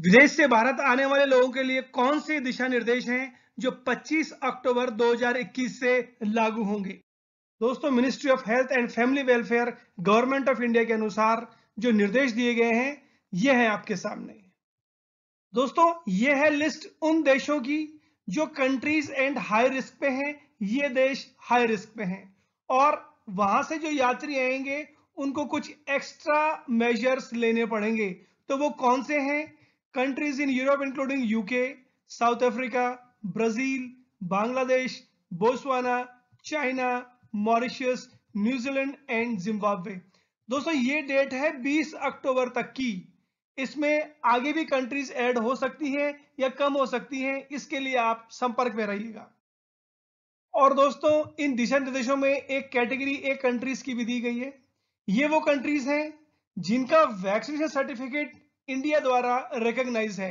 विदेश से भारत आने वाले लोगों के लिए कौन से दिशा निर्देश हैं जो 25 अक्टूबर 2021 से लागू होंगे दोस्तों ministry of health and family welfare government of India के अनुसार जो निर्देश दिए गए हैं ये हैं आपके सामने दोस्तों ये है लिस्ट उन देशों की जो कंट्रीज एंड हाई रिस्क पे हैं ये देश हाई रिस्क पे हैं और वहां से जो यात्री आएंगे उनको कुछ एक्स्ट्रा मेजर्स लेने पड़ेंगे तो वो कौन से हैं Countries in Europe including UK, South Africa, Brazil, Bangladesh, Botswana, China, Mauritius, New Zealand and Zimbabwe. दोस्तों ये डेट है 20 अक्टूबर तक की इसमें आगे भी कंट्रीज ऐड हो सकती हैं या कम हो सकती हैं इसके लिए आप संपर्क में रहिएगा और दोस्तों इन दिशा निर्देशों में एक कैटेगरी ए कंट्रीज की भी दी गई है ये वो कंट्रीज हैं जिनका वैक्सीनेशन सर्टिफिकेट इंडिया द्वारा रिकग्नाइज है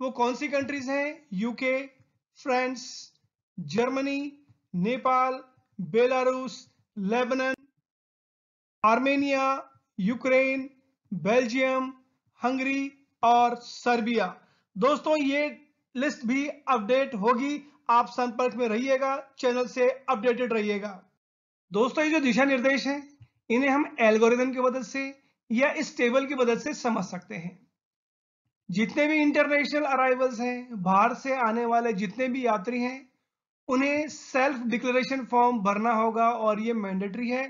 वो कौन सी कंट्रीज हैं UK France Germany Nepal Belarus Lebanon Armenia Ukraine Belgium Hungary और सर्बिया दोस्तों ये लिस्ट भी अपडेट होगी आप संपर्क में रहिएगा चैनल से अपडेटेड रहिएगा दोस्तों ये जो दिशा निर्देश हैं इन्हें हम एल्गोरिदम की मदद से या इस टेबल की मदद से समझ सकते हैं जितने भी इंटरनेशनल अराइवल्स हैं बाहर से आने वाले जितने भी यात्री हैं उन्हें सेल्फ डिक्लेरेशन फॉर्म भरना होगा और ये मैंडेटरी है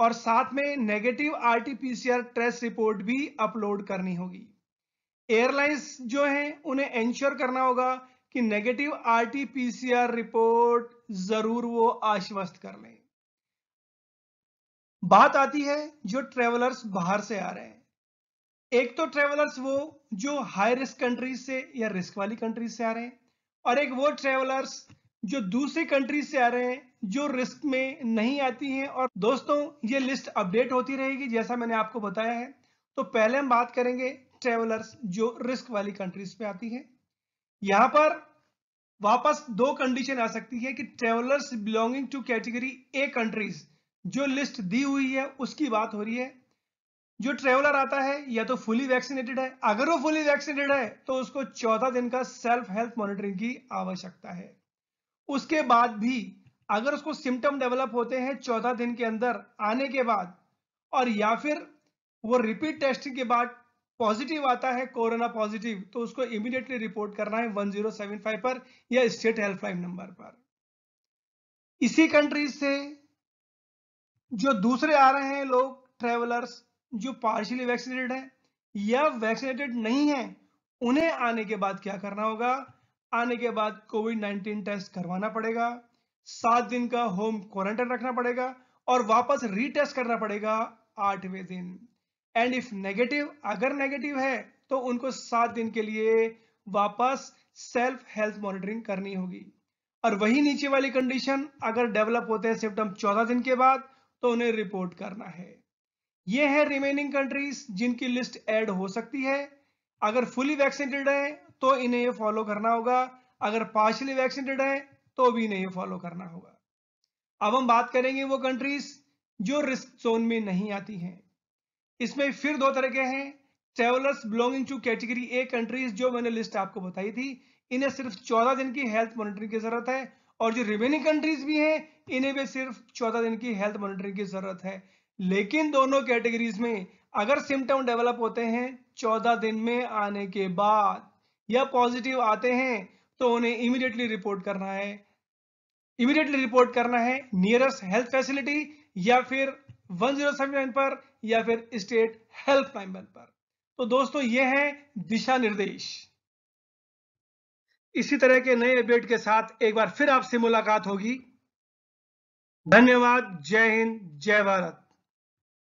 और साथ में नेगेटिव आरटीपीसीआर टेस्ट रिपोर्ट भी अपलोड करनी होगी एयरलाइंस जो हैं उन्हें एंश्योर करना होगा कि नेगेटिव आरटीपीसीआर रिपोर्ट जरूर वो आश्वस्त कर लें बात आती है जो ट्रेवलर्स बाहर से आ रहे हैं एक तो ट्रेवलर्स वो जो हाई रिस्क कंट्रीज से या रिस्क वाली कंट्रीज से आ रहे हैं और एक वो ट्रेवलर्स जो दूसरी कंट्रीज से आ रहे हैं जो रिस्क में नहीं आती हैं और दोस्तों ये लिस्ट अपडेट होती रहेगी जैसा मैंने आपको बताया है तो पहले हम बात करेंगे ट्रेवलर्स जो रिस्क वाली कंट्रीज पे आती है यहां पर वापस दो कंडीशन आ सकती है कि travellers belonging to category A countries जो लिस्ट दी हुई है उसकी बात हो रही है जो ट्रेवलर आता है या तो फुली वैक्सीनेटेड है अगर वो फुली वैक्सीनेटेड है तो उसको चौदह दिन का सेल्फ हेल्थ मॉनिटरिंग की आवश्यकता है उसके बाद भी अगर उसको सिम्टम डेवलप होते हैं चौदह दिन के अंदर आने के बाद और या फिर वो रिपीट टेस्टिंग के बाद पॉजिटिव आता है कोरोना पॉजिटिव तो उसको इमीडिएटली रिपोर्ट करना है 1075 पर या स्टेट हेल्पलाइन नंबर पर इसी कंट्री से जो दूसरे आ रहे हैं लोग ट्रेवलर्स जो पार्शियली वैक्सीनेटेड है या वैक्सीनेटेड नहीं है उन्हें आने के बाद क्या करना होगा आने के बाद कोविड 19 टेस्ट करवाना पड़ेगा सात दिन का होम क्वारंटाइन रखना पड़ेगा और वापस रीटेस्ट करना पड़ेगा आठवें दिन एंड इफ नेगेटिव अगर नेगेटिव है तो उनको सात दिन के लिए वापस सेल्फ हेल्थ मॉनिटरिंग करनी होगी और वही नीचे वाली कंडीशन अगर डेवलप होते हैं सिम्टम चौदह दिन के बाद तो उन्हें रिपोर्ट करना है ये है रिमेनिंग कंट्रीज जिनकी लिस्ट ऐड हो सकती है अगर फुली वैक्सीनेटेड है तो इन्हें फॉलो करना होगा अगर पार्शली वैक्सीनेटेड है तो भी इन्हें फॉलो करना होगा अब हम बात करेंगे वो कंट्रीज जो रिस्क जोन में नहीं आती हैं इसमें फिर दो तरह के हैं travellers belonging to category A countries जो मैंने लिस्ट आपको बताई थी इन्हें सिर्फ 14 दिन की हेल्थ मॉनिटरिंग की जरूरत है और जो रिमेनिंग कंट्रीज भी हैं इन्हें भी सिर्फ 14 दिन की हेल्थ मॉनिटरिंग की जरूरत है लेकिन दोनों कैटेगरीज में अगर सिम्टम डेवलप होते हैं चौदह दिन में आने के बाद या पॉजिटिव आते हैं तो उन्हें इमीडिएटली रिपोर्ट करना है इमीडिएटली रिपोर्ट करना है नियरेस्ट हेल्थ फैसिलिटी या फिर 1079 पर या फिर स्टेट हेल्थ लाइन पर तो दोस्तों ये है दिशा निर्देश इसी तरह के नए अपडेट के साथ एक बार फिर आपसे मुलाकात होगी धन्यवाद जय हिंद जय भारत